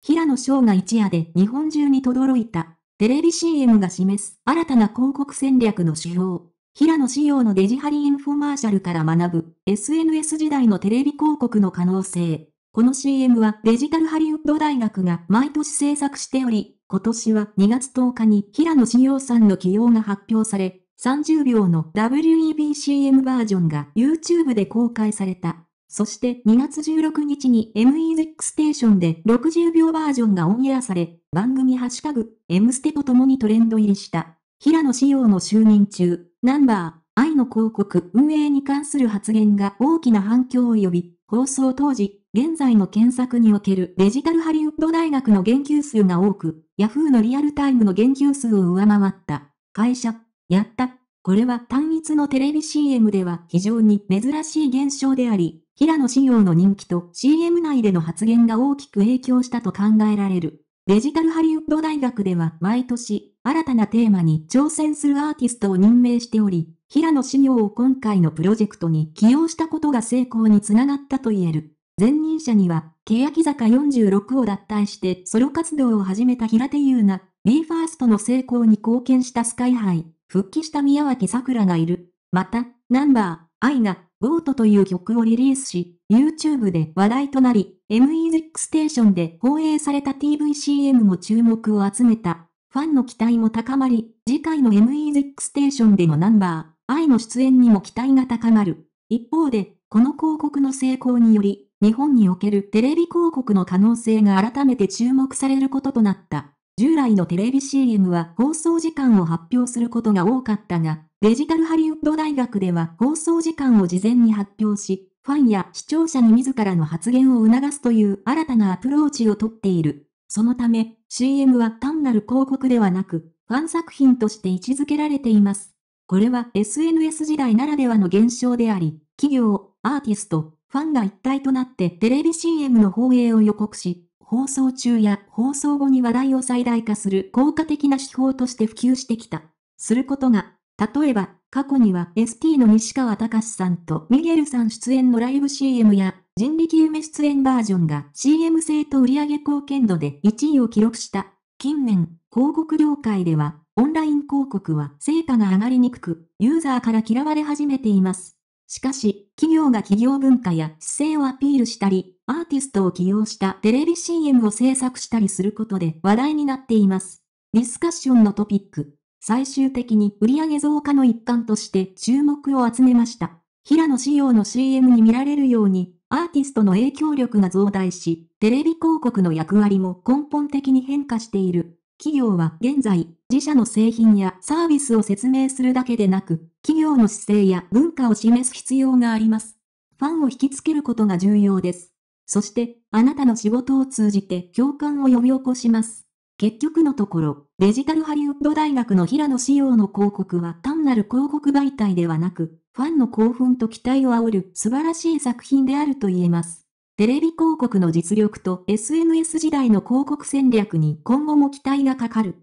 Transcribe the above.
平野翔が一夜で日本中に轟いた。テレビ CM が示す新たな広告戦略の主要。平野仕様のデジハリインフォマーシャルから学ぶ SNS 時代のテレビ広告の可能性。この CM はデジタルハリウッド大学が毎年制作しており、今年は2月10日に平野仕様さんの起用が発表され、30秒の WEBCM バージョンが YouTube で公開された。そして2月16日に m e z ステーションで60秒バージョンがオンエアされ、番組ハッシュタグ、M ステと共にトレンド入りした。平野紫耀の就任中、ナンバー、愛の広告、運営に関する発言が大きな反響を呼び、放送当時、現在の検索におけるデジタルハリウッド大学の言及数が多く、Yahoo のリアルタイムの言及数を上回った。会社、やった。これは単一のテレビ CM では非常に珍しい現象であり、平野紫耀の人気と CM 内での発言が大きく影響したと考えられる。デジタルハリウッド大学では毎年新たなテーマに挑戦するアーティストを任命しており、平野紫耀を今回のプロジェクトに起用したことが成功につながったと言える。前任者には、欅坂46を脱退してソロ活動を始めた平手優奈、BE:FIRST の成功に貢献したスカイハイ、復帰した宮脇桜がいる。また、ナンバー、アイボートという曲をリリースし、YouTube で話題となり、ME6 ステーションで放映された TVCM も注目を集めた。ファンの期待も高まり、次回の ME6 ステーションでのナンバー、愛の出演にも期待が高まる。一方で、この広告の成功により、日本におけるテレビ広告の可能性が改めて注目されることとなった。従来のテレビ CM は放送時間を発表することが多かったが、デジタルハリウッド大学では放送時間を事前に発表し、ファンや視聴者に自らの発言を促すという新たなアプローチをとっている。そのため、CM は単なる広告ではなく、ファン作品として位置づけられています。これは SNS 時代ならではの現象であり、企業、アーティスト、ファンが一体となってテレビ CM の放映を予告し、放送中や放送後に話題を最大化する効果的な手法として普及してきた。することが例えば、過去には ST の西川隆さんとミゲルさん出演のライブ CM や人力夢出演バージョンが CM 制と売上貢献度で1位を記録した。近年、広告業界ではオンライン広告は成果が上がりにくく、ユーザーから嫌われ始めています。しかし、企業が企業文化や姿勢をアピールしたり、アーティストを起用したテレビ CM を制作したりすることで話題になっています。ディスカッションのトピック。最終的に売上増加の一環として注目を集めました。平野仕様の CM に見られるように、アーティストの影響力が増大し、テレビ広告の役割も根本的に変化している。企業は現在、自社の製品やサービスを説明するだけでなく、企業の姿勢や文化を示す必要があります。ファンを引きつけることが重要です。そして、あなたの仕事を通じて共感を呼び起こします。結局のところ、デジタルハリウッド大学の平野仕様の広告は単なる広告媒体ではなく、ファンの興奮と期待を煽る素晴らしい作品であると言えます。テレビ広告の実力と SNS 時代の広告戦略に今後も期待がかかる。